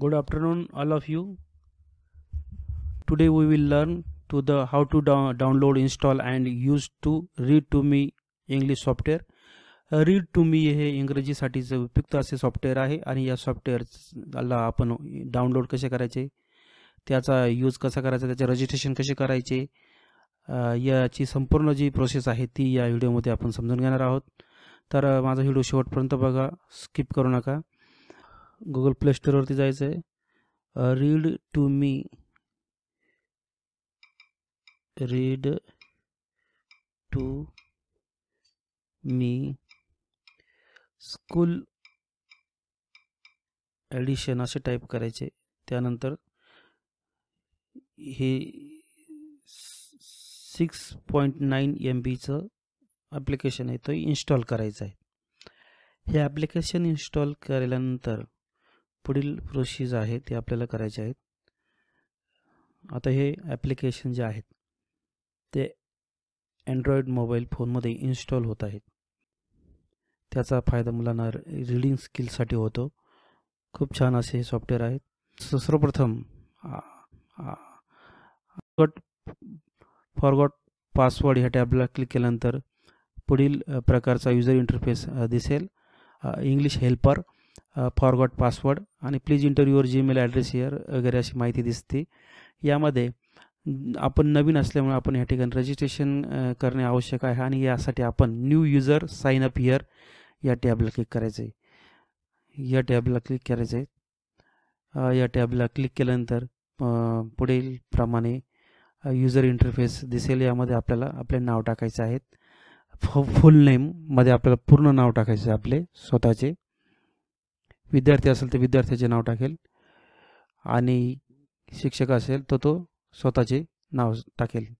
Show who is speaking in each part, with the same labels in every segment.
Speaker 1: good afternoon all of you today we will learn to the how to do download install and use to read to me English software read to me हे इंग्रजीसाठीचं उपयुक्त असे software आहे आणि या सॉफ्टवेअरला आपण download कसे करायचे त्याचा यूज कसा करायचा त्याचे रजिस्ट्रेशन कसे करायचे याची संपूर्ण जी प्रोसेस आहे ती या व्हिडिओमध्ये आपण समजून घेणार आहोत तर माझा व्हिडिओ शेवटपर्यंत बघा स्किप करू नका गुगल प्ले स्टोरवरती जायचं आहे read to me read to me school edition असे टाईप करायचे त्यानंतर हे सिक्स पॉईंट नाईन एम बीचं ॲप्लिकेशन आहे तो इन्स्टॉल करायचं आहे हे ॲप्लिकेशन इन्स्टॉल केल्यानंतर पुढील प्रोसेस आहे ते आपल्याला करायचे आहेत आता हे ॲप्लिकेशन जे आहेत ते अँड्रॉईड मोबाईल फोनमध्ये इन्स्टॉल होत आहेत त्याचा फायदा मुलांना रिडिंग स्किलसाठी होतो खूप छान असे हे सॉफ्टवेअर आहेत सर्वप्रथम गट फॉरगॉट पासवर्ड ह्या टॅबला क्लिक केल्यानंतर पुढील प्रकारचा युजर इंटरफेस दिसेल इंग्लिश हेल्पर फॉरगॉट पासवर्ड आणि please enter Gmail address here वगैरे अशी माहिती दिसते यामध्ये आपण नवीन असल्यामुळे आपण या ठिकाणी रजिस्ट्रेशन करणे आवश्यक आहे आणि यासाठी आपण new user sign up here या टॅबला क्लिक करायचं आहे या टॅबला क्लिक करायचं आहे या टॅबला क्लिक केल्यानंतर पुढील प्रमाणे युजर इंटरफेस दिसेल यामध्ये आपल्याला आपले नाव टाकायचे आहेत फ फुल नेममध्ये आपल्याला पूर्ण नाव टाकायचे आहे आपले स्वतःचे विद्यार्थी असेल तर विद्यार्थ्याचे नाव टाकेल आणि शिक्षक असेल तर तो स्वतःचे नाव टाकेल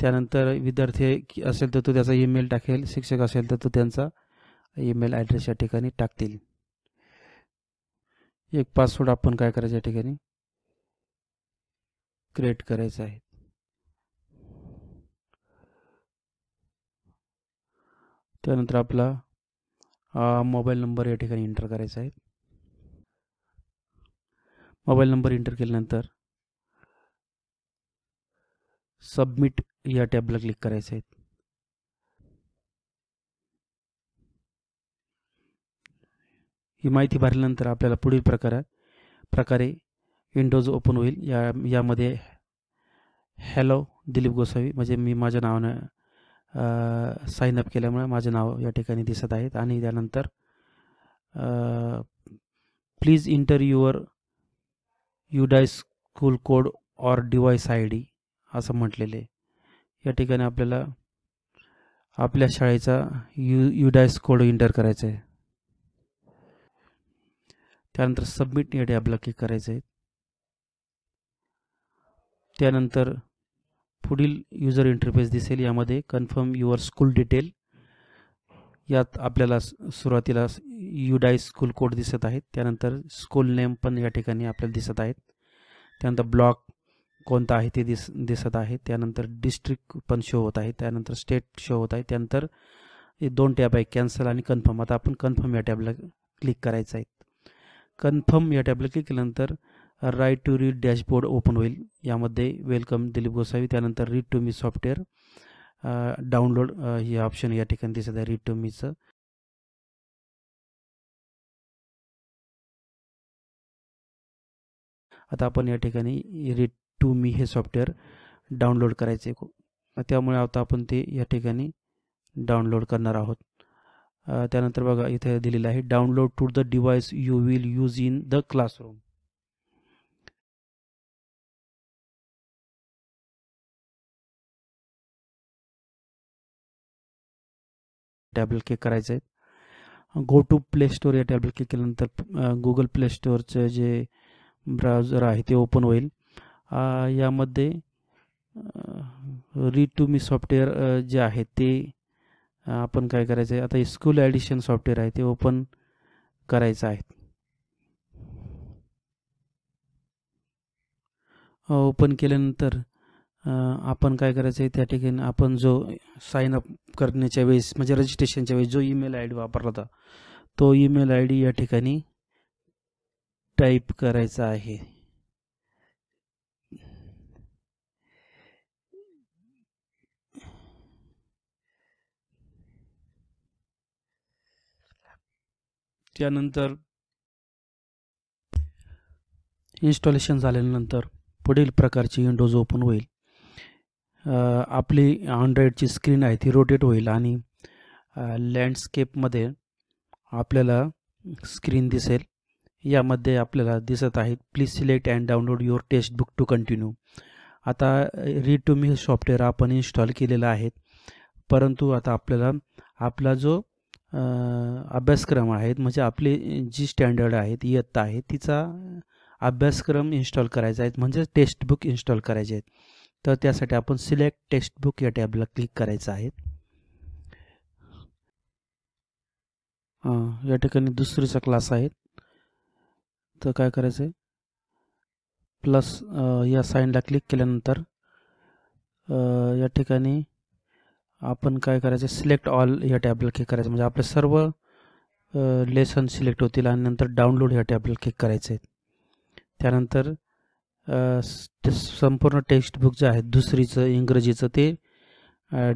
Speaker 1: त्यानंतर विद्यार्थी असेल तर तो त्याचा ईमेल टाकेल शिक्षक असेल तर तो त्यांचा ईमेल ॲड्रेस या ठिकाणी टाकतील एक पासवर्ड आपण काय करायचं या ठिकाणी क्रिएट करायचं आहे त्यानंतर आपला मोबाईल नंबर या ठिकाणी एंटर करायचा आहे मोबाईल नंबर एंटर केल्यानंतर सबमिट या टॅबला क्लिक करायचं आहे ही माहिती भरल्यानंतर आपल्याला पुढील प्रकार प्रकारे विंडोज ओपन होईल या यामध्ये हॅलो दिलीप गोसावी म्हणजे मी माझ्या नावानं साईन अप केल्यामुळे माझं नाव या ठिकाणी दिसत आहेत आणि त्यानंतर please enter your UDISE school code or device I D असं म्हटलेले या ठिकाणी आपल्याला आपल्या शाळेचा यू युडायस कोड इंटर करायचा आहे त्यानंतर सबमिट डी आपल्याला क्लिक करायचं आहे त्यानंतर पुढील युजर इंटरफेस दिसेल यामध्ये कन्फर्म युअर स्कूल डिटेल यात आपल्याला सुरुवातीला युडाय स्कूल कोड दिसत आहेत त्यानंतर स्कूल नेम पण या ठिकाणी आपल्याला दिसत आहेत त्यानंतर ब्लॉक कोणता आहे ते दिस दिसत आहे त्यानंतर डिस्ट्रिक्ट पण शो होत आहे त्यानंतर स्टेट शो होत आहे त्यानंतर दोन टॅब आहे कॅन्सल आणि कन्फर्म आता आपण कन्फर्म या टॅबला क्लिक करायचं आहे कन्फर्म या टॅबला क्लिक केल्यानंतर right to read dashboard open होईल यामध्ये वेलकम दिलीप गोसावी त्यानंतर read to me software download हे ऑप्शन या ठिकाणी दिसत आहे रीड टू मीचं आता आपण या ठिकाणी रीड टू मी हे सॉफ्टवेअर डाउनलोड करायचे त्यामुळे आता आपण ते या ठिकाणी डाउनलोड करणार आहोत त्यानंतर बघा इथे दिलेलं आहे download to the device you will use in the classroom टॅबल क्लिक करायचं आहे गो टू प्ले स्टोअर या टॅबलेट क्लिक केल्यानंतर गुगल प्ले स्टोअरचं जे ब्राउजर आहे ते ओपन होईल यामध्ये रीड टू मी सॉफ्टवेअर जे आहे ते आपण काय करायचं आहे आता स्कूल ॲडिशन सॉफ्टवेअर आहे ते ओपन करायचं आहे ओपन केल्यानंतर आपण काय करायचं आहे त्या ठिकाणी आपण जो साइन अप करण्याच्या वेळेस म्हणजे रजिस्ट्रेशनच्या वेळेस जो ईमेल आय डी वापरला होता तो ईमेल आय डी या ठिकाणी टाईप करायचा आहे त्यानंतर इन्स्टॉलेशन झाल्यानंतर पुढील प्रकारची विंडोज ओपन होईल आपली ची स्क्रीन आहे ती रोटेट होईल आणि लँडस्केपमध्ये आपल्याला स्क्रीन दिसेल यामध्ये आपल्याला दिसत आहेत please select and download your text book to continue आता रीड टू मी सॉफ्टवेअर आपण इन्स्टॉल केलेला आहे परंतु आता आपल्याला आपला जो अभ्यासक्रम आहेत म्हणजे आपली जी स्टँडर्ड आहेत इयत्ता आहे तिचा अभ्यासक्रम इन्स्टॉल करायचा आहे म्हणजे टेक्स्टबुक इन्स्टॉल करायचे आहेत तर त्यासाठी आपण सिलेक्ट टेक्स्टबुक या टॅबला क्लिक करायचं आहे या ठिकाणी दुसरीचा क्लास आहे तर काय करायचं आहे प्लस या साईनला क्लिक केल्यानंतर या ठिकाणी आपण काय करायचं सिलेक्ट ऑल या टॅबला क्लिक करायचं म्हणजे आपले सर्व लेसन सिलेक्ट होतील आणि नंतर डाउनलोड ह्या टॅबला क्लिक करायचे आहे त्यानंतर संपूर्ण टेक्स्टबुक जे आहे दुसरीचं इंग्रजीचं ते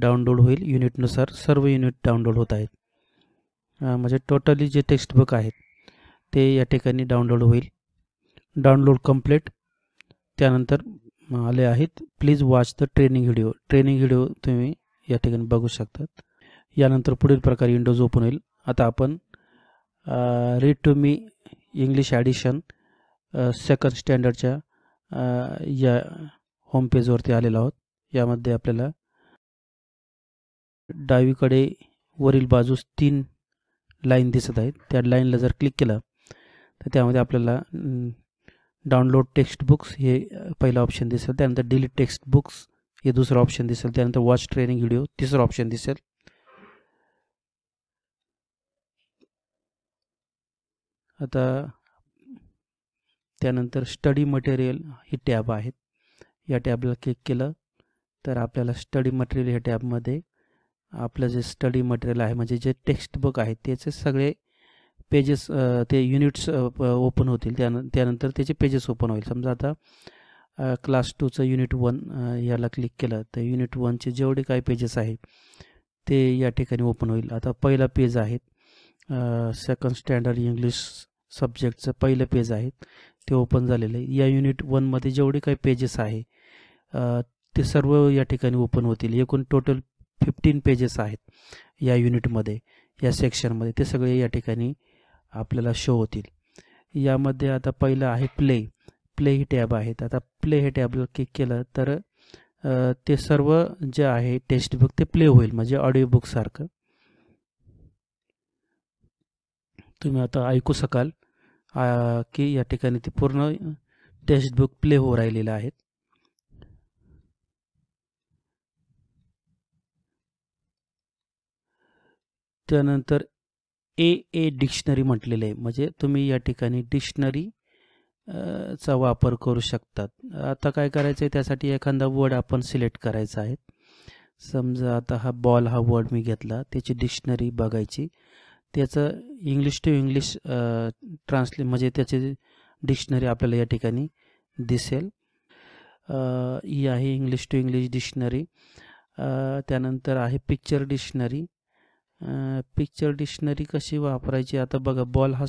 Speaker 1: डाउनलोड होईल युनिटनुसार सर्व युनिट डाउनलोड होत आहेत म्हणजे टोटली जे टेक्स्टबुक आहेत ते या ठिकाणी डाउनलोड होईल डाउनलोड कम्प्लीट त्यानंतर आले आहेत please watch the training video training video तुम्ही या ठिकाणी बघू शकतात यानंतर पुढील प्रकारे विंडोज ओपन होईल आता आपण read to me English edition second स्टँडर्डच्या या होम पेजवरती आलेलो आहोत यामध्ये आपल्याला डावीकडे वरील बाजूस तीन लाईन दिसत आहेत त्या लाईनला जर क्लिक केलं तर त्यामध्ये आपल्याला डाउनलोड टेक्स्ट बुक्स हे पहिलं ऑप्शन दिसेल त्यानंतर डिलीट टेक्स्ट बुक्स हे दुसरं ऑप्शन दिसेल त्यानंतर वॉच ट्रेनिंग व्हिडिओ तिसरं ऑप्शन दिसेल आता त्यानंतर स्टडी मटेरियल ही टॅब आहेत या टॅबला क्लिक केलं तर आपल्याला स्टडी मटेरियल ह्या टॅबमध्ये आपलं जे स्टडी मटेरियल आहे म्हणजे जे टेक्स्टबुक आहे त्याचे सगळे पेजेस ते युनिट्स ओपन होतील त्यान त्यानंतर त्याचे पेजेस ओपन होईल समजा आता क्लास टूचं युनिट वन याला क्लिक केलं तर युनिट वनचे जेवढे काही पेजेस आहे ते या ठिकाणी ओपन होईल आता पहिला पेज आहे सेकंड स्टँडर्ड इंग्लिश सब्जेक्टचं पहिलं पेज आहे ते ओपन झालेलं आहे या युनिट वनमध्ये जेवढे काही पेजेस आहे ते सर्व या ठिकाणी ओपन होतील एकूण टोटल फिफ्टीन पेजेस आहेत या युनिटमध्ये या सेक्शनमध्ये ते सगळे या ठिकाणी आपल्याला शो होतील यामध्ये आता पहिलं आहे प्ले प्ले ही टॅब आहेत आता प्ले हे टॅबला क्लिक केलं तर ते सर्व जे आहे बुक ते प्ले होईल म्हणजे ऑडिओ बुकसारखं तुम्ही आता ऐकू शकाल की या ठिकाणी ते पूर्ण बुक प्ले होऊ राहिलेलं आहेत त्यानंतर ए ए डिक्शनरी म्हटलेलं आहे म्हणजे तुम्ही या ठिकाणी डिक्शनरी चा वापर करू शकतात आता काय करायचं आहे त्यासाठी एखादा वर्ड आपण सिलेक्ट करायचा आहे समजा आता हा बॉल हा वर्ड मी घेतला त्याची डिक्शनरी बघायची त्याचं इंग्लिश टू इंग्लिश ट्रान्सले म्हणजे त्याची डिक्शनरी आपल्याला या ठिकाणी दिसेल ही आहे इंग्लिश टू इंग्लिश डिक्शनरी त्यानंतर आहे पिक्चर डिक्शनरी पिक्चर डिक्शनरी कशी वापरायची आता बघा बॉल हा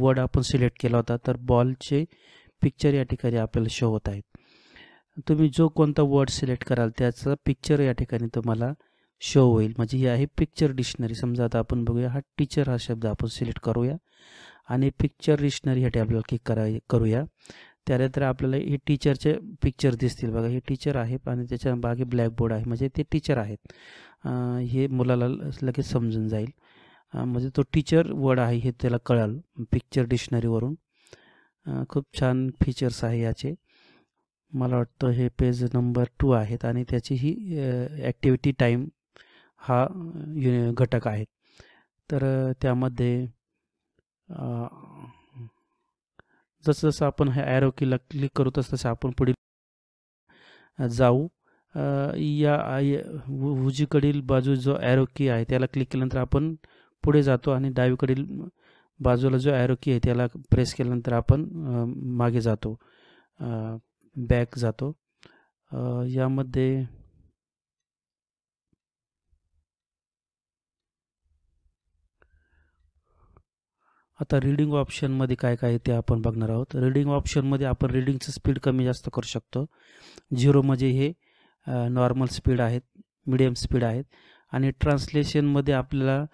Speaker 1: वर्ड आपण सिलेक्ट केला होता तर बॉलचे पिक्चर या ठिकाणी आपल्याला शो होत आहेत तुम्ही जो कोणता वर्ड सिलेक्ट कराल त्याचा पिक्चर या ठिकाणी तुम्हाला शो होईल म्हणजे ही आहे पिक्चर डिक्शनरी समजा आता आपण बघूया हा टीचर हा शब्द आपण सिलेक्ट करूया आणि पिक्चर डिक्शनरी ह्यासाठी आपल्याला क्लिक करा करूया तर आपल्याला हे टीचरचे पिक्चर दिसतील बघा हे टीचर आहे आणि त्याच्या मागे ब्लॅकबोर्ड आहे म्हणजे ते टीचर आहेत हे मुलाला लगेच समजून जाईल म्हणजे तो टीचर वर्ड आहे हे त्याला कळाल पिक्चर डिक्शनरीवरून खूप छान फीचर्स आहे याचे मला वाटतं हे पेज नंबर टू आहेत आणि त्याची ही ॲक्टिव्हिटी टाईम हा यु घटक आहे तर त्यामध्ये जसं जसं आपण हे ॲरो क्लिक करू तसं तसं आपण पुढील जाऊ या आय उजवीकडील बाजू जो ॲरो की आहे त्याला क्लिक केल्यानंतर आपण पुढे जातो आणि डावीकडील बाजूला जो ॲरोकी की आहे त्याला प्रेस केल्यानंतर आपण मागे जातो बॅक जातो यामध्ये आता रिडिंग ऑप्शनमध्ये काय काय ते आपण बघणार आहोत रीडिंग ऑप्शनमध्ये आपण रिडिंगचं स्पीड कमी जास्त करू शकतो झिरो म्हणजे हे नॉर्मल स्पीड आहेत मीडियम स्पीड आहेत आणि ट्रान्सलेशनमध्ये आपल्याला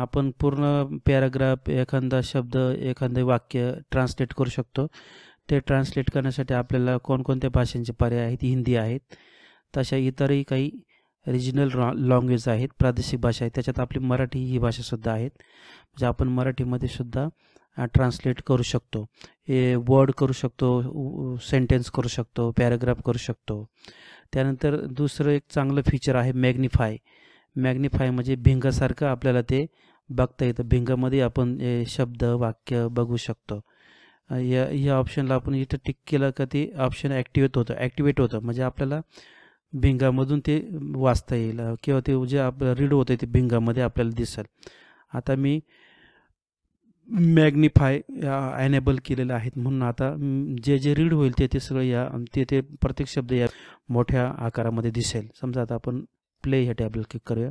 Speaker 1: आपण पूर्ण पॅराग्राफ एखादा शब्द एखादे वाक्य ट्रान्सलेट करू शकतो ते ट्रान्सलेट करण्यासाठी आपल्याला कोणकोणत्या भाषांचे पर्याय आहेत हिंदी आहेत तशा इतरही काही रिजनल लँग्वेज आहेत प्रादेशिक भाषा आहेत त्याच्यात आपली मराठी ही भाषासुद्धा आहेत म्हणजे आपण मराठीमध्ये सुद्धा ट्रान्सलेट करू शकतो वर्ड करू शकतो सेंटेन्स करू शकतो पॅराग्राफ करू शकतो त्यानंतर दुसरं एक चांगलं फीचर आहे मॅग्निफाय मॅग्निफाय म्हणजे भिंगासारखं आपल्याला ते बघता येतं भिंगामध्ये आपण शब्द वाक्य बघू शकतो या या ऑप्शनला आपण इथं टिक केलं का ते ऑप्शन ॲक्टिवेट होतं ॲक्टिवेट होतं म्हणजे आपल्याला भिंगामधून ते वाचता येईल किंवा ते जे आप रीड होतं ते भिंगामध्ये आपल्याला दिसेल आता मी मॅग्निफाय ॲनेबल केलेलं आहेत म्हणून आता जे जे रीड होईल ते ते सगळं या ते ते प्रत्येक शब्द या मोठ्या आकारामध्ये दिसेल समजा आता आपण प्ले ह्या टॅबला क्लिक करूया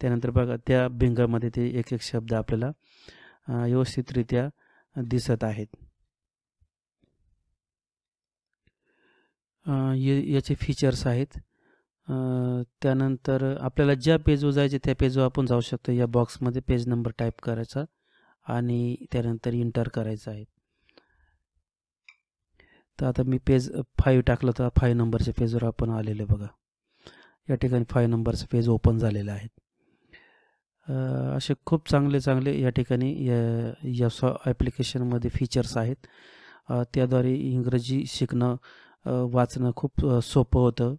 Speaker 1: त्यानंतर बघा त्या भिंगामध्ये ते एक एक शब्द आपल्याला व्यवस्थितरित्या दिसत आहेत याचे फीचर्स आहेत त्यानंतर आपल्याला ज्या पेजवर जायचे त्या पेजवर आपण जाऊ शकतो या बॉक्समध्ये पेज नंबर टाईप करायचा आणि त्यानंतर इंटर करायचं आहे तर आता मी पेज फाईव्ह टाकलं तर फाईव्ह नंबरच्या पेजवर आपण आलेले बघा या ठिकाणी फाईव्ह नंबरचं पेज ओपन झालेलं आहेत असे खूप चांगले चांगले या ठिकाणी या या सॉ ॲप्लिकेशनमध्ये फीचर्स आहेत त्याद्वारे इंग्रजी शिकणं वाचणं खूप सोपं होतं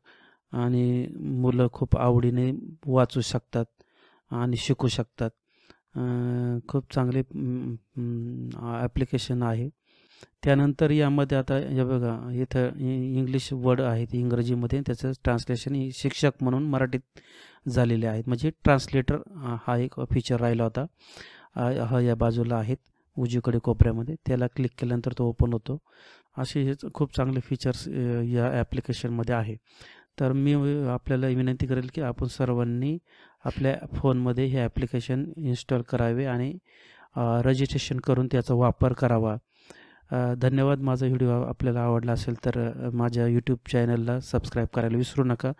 Speaker 1: आणि मुलं खूप आवडीने वाचू शकतात आणि शिकू शकतात खूप चांगले ॲप्लिकेशन आहे त्यानंतर यामध्ये आता हे बघा इथं इंग्लिश वर्ड आहेत इंग्रजीमध्ये त्याचं ट्रान्सलेशन शिक्षक म्हणून मराठीत झालेले आहेत म्हणजे ट्रान्सलेटर हा एक फीचर राहिला होता हा या बाजूला आहेत उजीकडे कोपऱ्यामध्ये त्याला क्लिक केल्यानंतर तो ओपन होतो असे हे खूप चांगले फीचर्स या ॲप्लिकेशनमध्ये आहे तर मी आपल्याला विनंती करेल की आपण सर्वांनी आपल्या फोनमध्ये हे ॲप्लिकेशन इन्स्टॉल करावे आणि रजिस्ट्रेशन करून त्याचा वापर करावा धन्यवाद माझा व्हिडिओ आपल्याला आवडला असेल तर माझ्या यूट्यूब चॅनलला सबस्क्राईब करायला विसरू नका